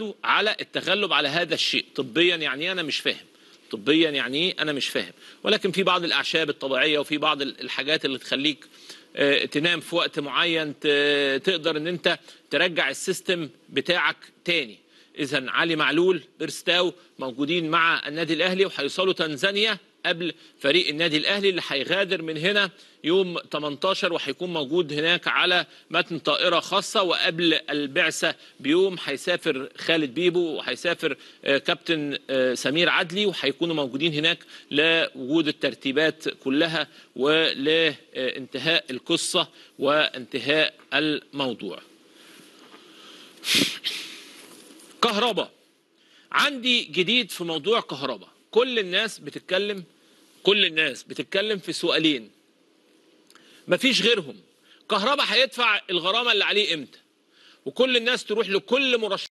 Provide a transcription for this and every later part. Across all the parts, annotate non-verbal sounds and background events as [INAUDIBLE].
قدرته على التغلب على هذا الشيء طبيا يعني إيه؟ أنا مش فاهم طبيا يعني ايه انا مش فاهم ولكن في بعض الاعشاب الطبيعيه وفي بعض الحاجات اللي تخليك آه، تنام في وقت معين تقدر ان انت ترجع السيستم بتاعك تاني اذا علي معلول بيرستاو موجودين مع النادي الاهلي وهيوصلوا تنزانيا قبل فريق النادي الاهلي اللي هيغادر من هنا يوم 18 وهيكون موجود هناك على متن طائره خاصه وقبل البعثه بيوم هيسافر خالد بيبو وهيسافر آه، كابتن آه، سمير عدلي وهيكونوا موجودين هناك لوجود الترتيبات كلها ولانتهاء القصه وانتهاء الموضوع. كهرباء عندي جديد في موضوع كهرباء كل الناس بتتكلم كل الناس بتتكلم في سؤالين مفيش غيرهم كهرباء هيدفع الغرامه اللي عليه امتى وكل الناس تروح لكل مرشح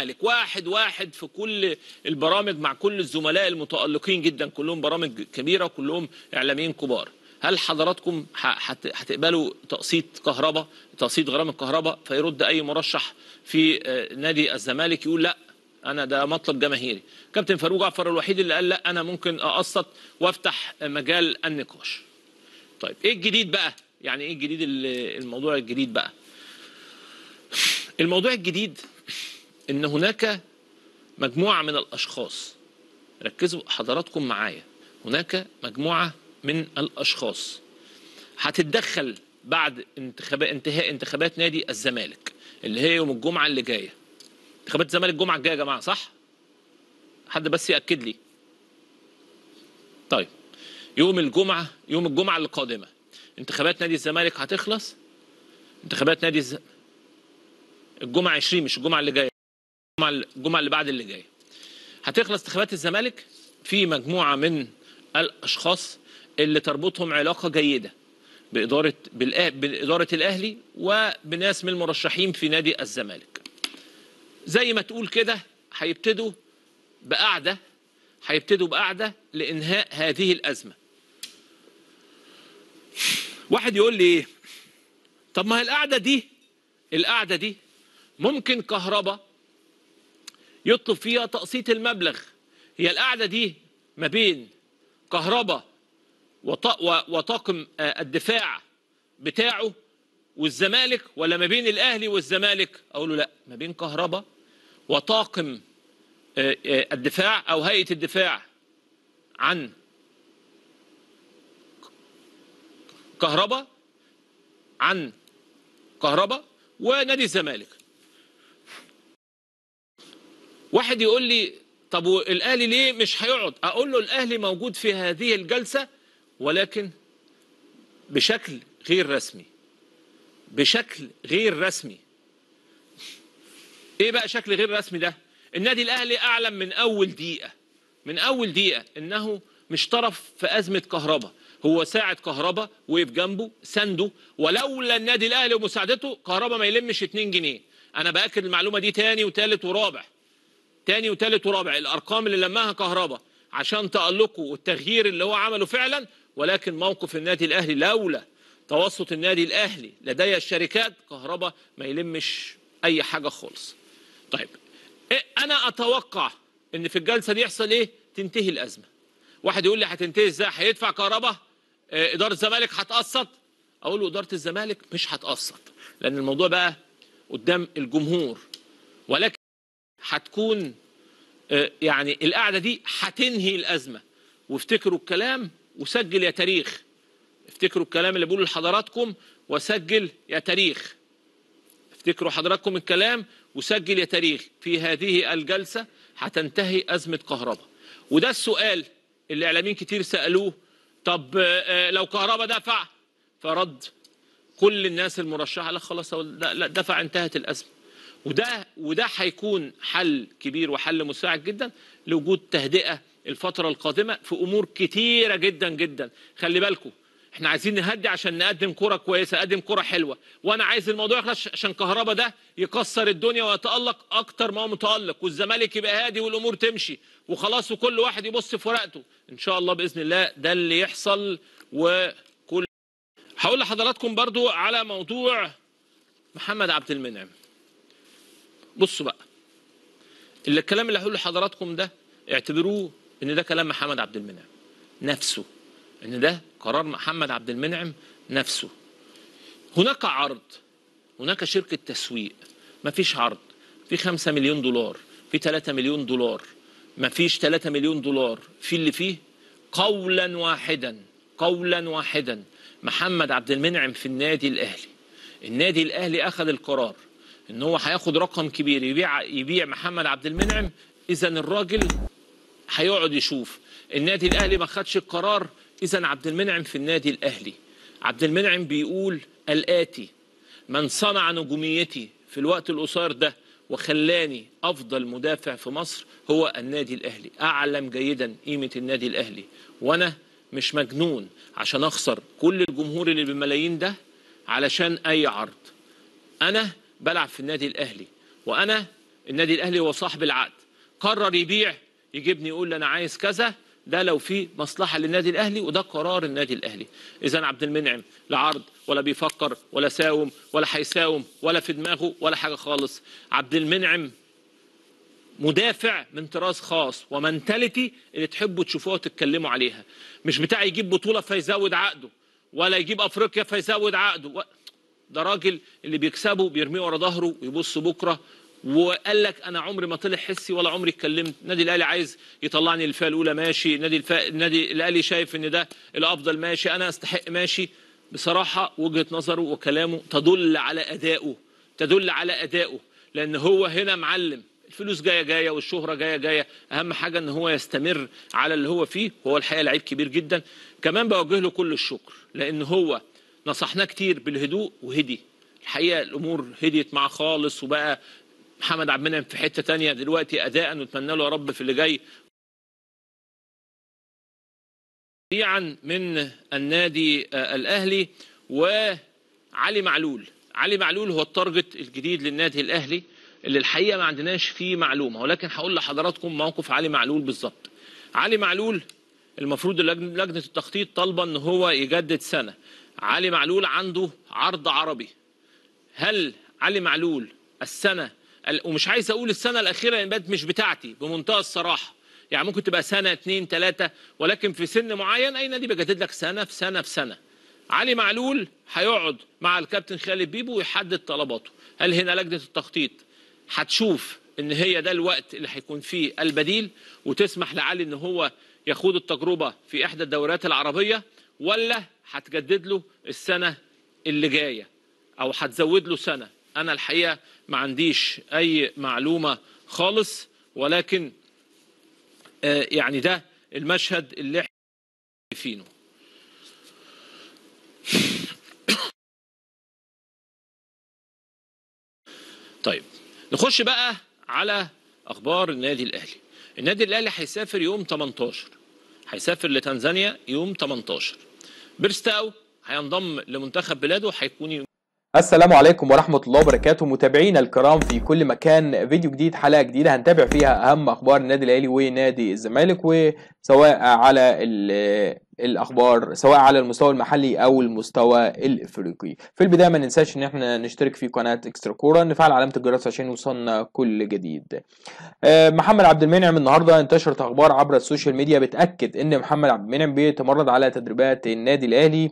مالك واحد واحد في كل البرامج مع كل الزملاء المتالقين جدا كلهم برامج كبيره كلهم اعلاميين كبار هل حضراتكم هتقبلوا تقسيط كهرباء تقسيط غرامه الكهرباء فيرد اي مرشح في آه، نادي الزمالك يقول لا انا ده مطلب جماهيري كابتن فاروق جعفر الوحيد اللي قال لا انا ممكن اقسط وافتح مجال النقاش طيب ايه الجديد بقى يعني ايه الجديد الموضوع الجديد بقى الموضوع الجديد ان هناك مجموعه من الاشخاص ركزوا حضراتكم معايا هناك مجموعه من الاشخاص هتتدخل بعد انتخاب انتهاء انتخابات نادي الزمالك اللي هي يوم الجمعه اللي جايه انتخابات الزمالك الجمعه الجايه يا جماعه صح؟ حد بس ياكد لي طيب يوم الجمعه يوم الجمعه القادمه انتخابات نادي الزمالك هتخلص انتخابات نادي الز... الجمعه 20 مش الجمعه اللي جايه الجمعه الجمعه اللي بعد اللي جايه هتخلص انتخابات الزمالك في مجموعه من الاشخاص اللي تربطهم علاقه جيده باداره بالأه... باداره الاهلي وبناس من المرشحين في نادي الزمالك زي ما تقول كده هيبتدوا بقعدة هيبتدوا بقعدة لإنهاء هذه الأزمة واحد يقول لي إيه طب ما القعدة دي القعدة دي ممكن كهرباء يطلب فيها تقسيط المبلغ هي القعدة دي ما بين كهرباء وطاقم آه، الدفاع بتاعه والزمالك ولا ما بين الأهلي والزمالك أقول له لأ ما بين كهرباء وطاقم آه، آه، الدفاع أو هيئة الدفاع عن كهرباء عن كهرباء ونادي الزمالك واحد يقول لي طب والاهلي ليه مش هيقعد اقول له الاهلي موجود في هذه الجلسه ولكن بشكل غير رسمي بشكل غير رسمي ايه بقى شكل غير رسمي ده النادي الاهلي اعلم من اول دقيقه من اول دقيقه انه مش طرف في ازمه كهرباء هو ساعد كهرباء وقف جنبه سنده ولولا النادي الاهلي ومساعدته كهرباء ما يلمش 2 جنيه انا باكد المعلومه دي تاني وتالت ورابع تاني وتالت ورابع الارقام اللي لماها كهرباء عشان تالقه والتغيير اللي هو عمله فعلا ولكن موقف النادي الاهلي لولا توسط النادي الاهلي لدي الشركات كهرباء ما يلمش اي حاجه خالص طيب إيه انا اتوقع ان في الجلسه دي يحصل ايه تنتهي الازمه واحد يقول لي هتنتهي ازاي هيدفع كهرباء إيه اداره الزمالك هتقسط اقول له اداره الزمالك مش هتقسط لان الموضوع بقى قدام الجمهور ولكن هتكون إيه يعني القعده دي هتنهي الازمه وافتكروا الكلام وسجل يا تاريخ افتكروا الكلام اللي بقوله لحضراتكم وسجل يا تاريخ افتكروا حضراتكم الكلام وسجل يا تاريخ في هذه الجلسة هتنتهي أزمة كهرباء وده السؤال اللي إعلاميين كتير سألوه طب آه، آه، لو كهرباء دفع فرد كل الناس المرشحة لا خلاص لا دفع انتهت الأزمة وده وده هيكون حل كبير وحل مساعد جدا لوجود تهدئة الفترة القادمة في أمور كتيرة جدا جدا خلي بالكم احنا عايزين نهدي عشان نقدم كرة كويسة نقدم كرة حلوة وانا عايز الموضوع يخلص عشان كهربا ده يكسر الدنيا ويتألق اكتر ما هو متألق والزمالك يبقى هادي والامور تمشي وخلاص وكل واحد يبص في ورقته ان شاء الله باذن الله ده اللي يحصل وكل هقول لحضراتكم برضو على موضوع محمد عبد المنعم بصوا بقى اللي الكلام اللي هقوله لحضراتكم ده اعتبروه ان ده كلام محمد عبد المنعم نفسه ان ده قرار محمد عبد المنعم نفسه هناك عرض هناك شركه تسويق ما فيش عرض في 5 مليون دولار في 3 مليون دولار ما فيش 3 مليون دولار في اللي فيه قولا واحدا قولا واحدا محمد عبد المنعم في النادي الاهلي النادي الاهلي اخذ القرار ان هو هياخد رقم كبير يبيع يبيع محمد عبد المنعم اذا الراجل هيقعد يشوف النادي الاهلي ما خدش القرار إذا عبد المنعم في النادي الأهلي عبد المنعم بيقول الآتي من صنع نجوميتي في الوقت القصير ده وخلاني أفضل مدافع في مصر هو النادي الأهلي أعلم جيدا قيمة النادي الأهلي وأنا مش مجنون عشان أخسر كل الجمهور اللي بالملايين ده علشان أي عرض أنا بلعب في النادي الأهلي وأنا النادي الأهلي هو صاحب العقد قرر يبيع يجيبني يقول لي أنا عايز كذا ده لو في مصلحة للنادي الأهلي وده قرار النادي الأهلي إذا عبد المنعم لا عرض ولا بيفكر ولا ساوم ولا هيساوم ولا في دماغه ولا حاجة خالص عبد المنعم مدافع من طراز خاص ومنتاليتي اللي تحبوا تشوفوها وتتكلموا عليها مش بتاع يجيب بطولة فيزود عقده ولا يجيب أفريقيا فيزود عقده ده راجل اللي بيكسبه بيرميه ورا ظهره ويبص بكره وقال لك انا عمري ما طلع حسي ولا عمري اتكلمت النادي الاهلي عايز يطلعني الفئه الاولى ماشي النادي الف... النادي الاهلي شايف ان ده الافضل ماشي انا استحق ماشي بصراحه وجهه نظره وكلامه تدل على ادائه تدل على ادائه لان هو هنا معلم الفلوس جايه جايه والشهره جايه جايه اهم حاجه ان هو يستمر على اللي هو فيه هو الحقيقه لعيب كبير جدا كمان بوجه له كل الشكر لان هو نصحناه كتير بالهدوء وهدي الحقيقه الامور هديت معاه خالص وبقى محمد عبد المنعم في حته تانية دلوقتي اداء نتمنى له يا رب في اللي جاي سريعا من النادي آه، الاهلي وعلي معلول علي معلول هو التارجت الجديد للنادي الاهلي اللي الحقيقه ما عندناش فيه معلومه ولكن هقول لحضراتكم موقف علي معلول بالظبط علي معلول المفروض لجنه التخطيط طالبه ان هو يجدد سنه علي معلول عنده عرض عربي هل علي معلول السنه ومش عايز اقول السنه الاخيره لان يعني بقت مش بتاعتي بمنتهى الصراحه يعني ممكن تبقى سنه اثنين ثلاثه ولكن في سن معين اي نادي بيجدد لك سنه في سنه في سنه علي معلول هيقعد مع الكابتن خالد بيبو ويحدد طلباته هل هنا لجنه التخطيط هتشوف ان هي ده الوقت اللي هيكون فيه البديل وتسمح لعلي ان هو يخوض التجربه في احدى الدوريات العربيه ولا هتجدد له السنه اللي جايه او هتزود له سنه أنا الحقيقة ما عنديش أي معلومة خالص ولكن آه، يعني ده المشهد اللي احنا شايفينه [COUGHS] طيب نخش بقى على اخبار النادي الاهلي النادي الاهلي هيسافر يوم 18 هيسافر لتنزانيا يوم 18 بيرستاو هينضم لمنتخب بلاده هيكون السلام عليكم ورحمة الله وبركاته متابعينا الكرام في كل مكان فيديو جديد حلقة جديدة هنتابع فيها أهم أخبار النادي الأهلي ونادي الزمالك وسواء على الاخبار سواء على المستوى المحلي او المستوى الافريقي في البدايه ما ننساش ان احنا نشترك في قناه اكسترا كوره نفعل علامه الجرس عشان يوصلنا كل جديد آه، محمد عبد المنعم النهارده انتشرت اخبار عبر السوشيال ميديا بتاكد ان محمد عبد المنعم بيتمرد على تدريبات النادي الاهلي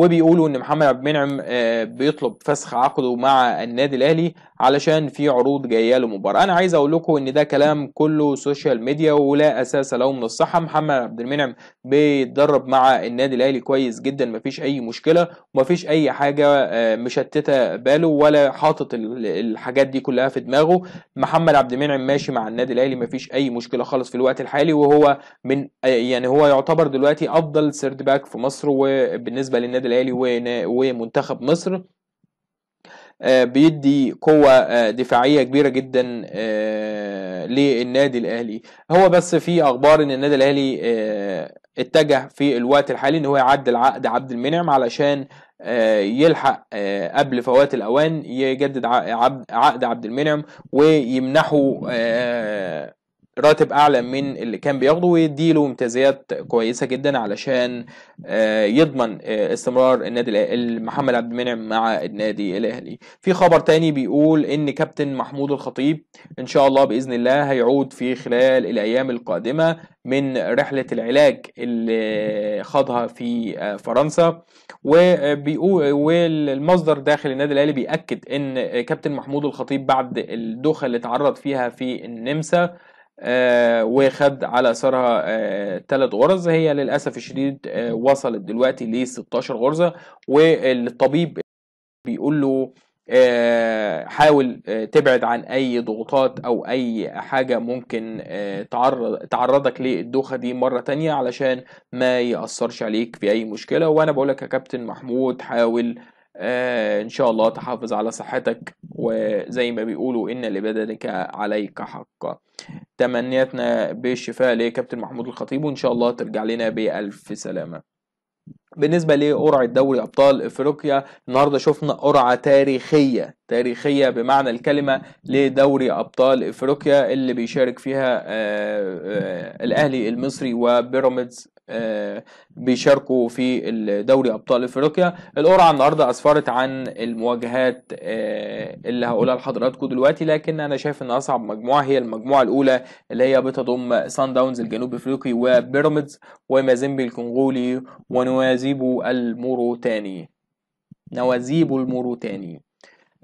وبيقولوا ان محمد عبد المنعم آه، بيطلب فسخ عقده مع النادي الاهلي علشان في عروض جايه له مباراه انا عايز اقول لكم ان ده كلام كله سوشيال ميديا ولا اساس له من الصحه محمد عبد المنعم بيتدرب مع النادي الاهلي كويس جدا مفيش اي مشكله ومفيش اي حاجه آه، مشتته باله ولا حاطط الحاجات دي كلها في دماغه محمد عبد المنعم ماشي مع النادي الاهلي مفيش اي مشكله خالص في الوقت الحالي وهو من آه، يعني هو يعتبر دلوقتي افضل سيرد باك في مصر وبالنسبه للنادي الهلالي ومنتخب مصر آه، بيدي قوة آه، دفاعية كبيرة جدا آه، للنادي الأهلي هو بس في أخبار إن النادي الأهلي اتجه في الوقت الحالي إن هو يعدل عقد عبد المنعم علشان يلحق قبل فوات الأوان يجدد عقد عبد المنعم ويمنحه راتب اعلى من اللي كان بياخده ويديله امتيازات كويسه جدا علشان آه، يضمن آه، استمرار النادي محمد عبد المنعم مع النادي الاهلي في خبر تاني بيقول ان كابتن محمود الخطيب ان شاء الله باذن الله هيعود في خلال الايام القادمه من رحله العلاج اللي خاضها في آه، فرنسا وبيقول والمصدر داخل النادي الاهلي بياكد ان كابتن محمود الخطيب بعد الدوخه اللي تعرض فيها في النمسا آه، وخد على اثرها ثلاث آه، غرز هي للاسف الشديد آه، وصلت دلوقتي ل 16 غرزه والطبيب بيقول له حاول تبعد عن اي ضغوطات او اي حاجه ممكن تعرض تعرضك للدوخه دي مره تانية علشان ما ياثرش عليك في اي مشكله وانا بقول لك يا كابتن محمود حاول آه، ان شاء الله تحافظ على صحتك وزي ما بيقولوا ان لبدنك عليك حق تمنياتنا بالشفاء لكابتن محمود الخطيب وان شاء الله ترجع لنا بالف سلامه بالنسبه لقرعه دوري ابطال افريقيا النهارده شفنا قرعه تاريخيه تاريخيه بمعنى الكلمه لدوري ابطال افريقيا اللي بيشارك فيها آه، آه، الاهلي المصري وبيراميدز آه، بيشاركوا في دوري ابطال افريقيا القرعه النهارده اسفرت عن المواجهات اللي هقولها لحضراتكم دلوقتي لكن انا شايف ان اصعب مجموعه هي المجموعه الاولى اللي هي بتضم سان داونز الجنوب افريقي وبيراميدز ومازيمبي الكونغولي ونواز نوازيب الموروتاني نعم. نوازيب الموروتاني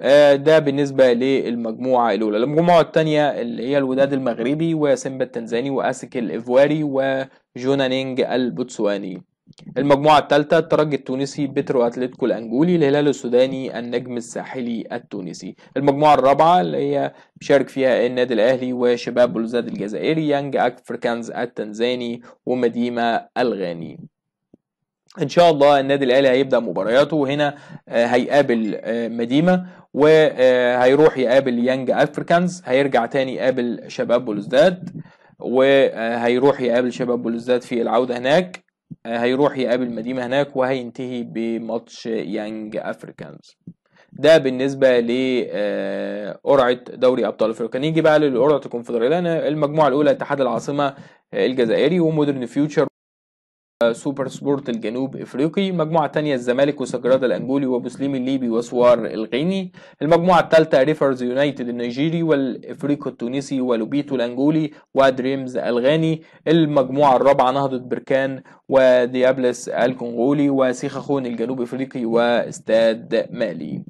آه، ده بالنسبة للمجموعة الأولى المجموعة الثانية اللي هي الوداد المغربي وسيمبا التنزاني وأسك الإيفواري وجونانينج البوتسواني المجموعة الثالثة الترجي التونسي بترو أتلتيكو الأنجولي الهلال السوداني النجم الساحلي التونسي المجموعة الرابعة اللي هي بيشارك فيها النادي الأهلي وشباب بلوزاد الجزائري يانج أفريكانز التنزاني ومديمة الغاني ان شاء الله النادي الاهلي هيبدا مبارياته هنا آه، هيقابل آه، مديمه وهيروح آه، يقابل يانج افريكانز هيرجع تاني يقابل شباب بلوزداد وهيروح يقابل شباب بلوزداد في العوده هناك هيروح يقابل مديمه هناك وهينتهي بماتش يانج افريكانز ده بالنسبه لقرعه دوري ابطال افريقيا نيجي بقى لقرعه الكونفدراليه المجموعه الاولى اتحاد العاصمه الجزائري ومودرن فيوتشر سوبر سبورت الجنوب افريقي مجموعة تانية الزمالك وسجرادة الانجولي وبوسليم الليبي وسوار الغيني المجموعة الثالثة ريفرز يونايتد النيجيري والافريقي التونسي ولوبيتو الانجولي ودريمز الغاني المجموعة الرابعة نهضة بركان وديابلس الكونغولي وسيخاخون الجنوب افريقي واستاد مالي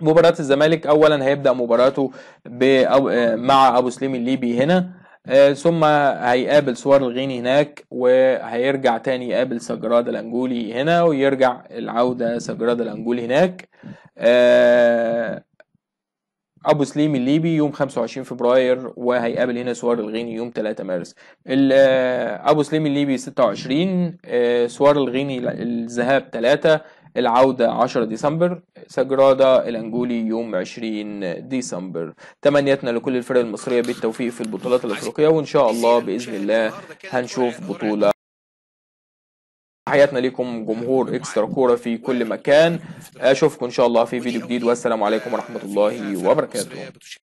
مباراة الزمالك أولا هيبدأ مباراته مع أبو سليم الليبي هنا آه، ثم هيقابل سوار الغيني هناك وهيرجع تاني يقابل سجراد الانجولي هنا ويرجع العوده سجراد الانجولي هناك آه، ابو سليم الليبي يوم 25 فبراير وهيقابل هنا سوار الغيني يوم 3 مارس آه، ابو سليم الليبي 26 سوار الغيني الذهاب 3 العودة 10 ديسمبر سجرادة الأنجولي يوم 20 ديسمبر تمنياتنا لكل الفرق المصرية بالتوفيق في البطولات الأفريقية وإن شاء الله بإذن الله هنشوف بطولة تحياتنا لكم جمهور اكسترا كوره في كل مكان اشوفكم ان شاء الله في فيديو جديد والسلام عليكم ورحمه الله وبركاته